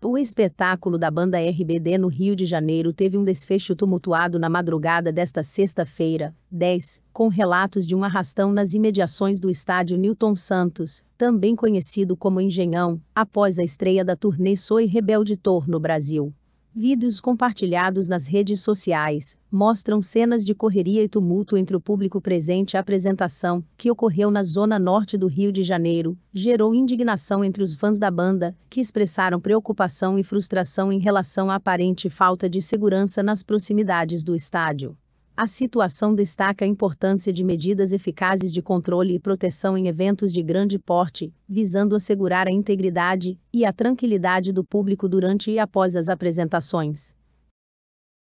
O espetáculo da banda RBD no Rio de Janeiro teve um desfecho tumultuado na madrugada desta sexta-feira, 10, com relatos de um arrastão nas imediações do estádio Newton Santos, também conhecido como Engenhão, após a estreia da turnê Soy Rebelde Tour no Brasil. Vídeos compartilhados nas redes sociais mostram cenas de correria e tumulto entre o público presente à apresentação, que ocorreu na zona norte do Rio de Janeiro, gerou indignação entre os fãs da banda, que expressaram preocupação e frustração em relação à aparente falta de segurança nas proximidades do estádio. A situação destaca a importância de medidas eficazes de controle e proteção em eventos de grande porte, visando assegurar a integridade e a tranquilidade do público durante e após as apresentações.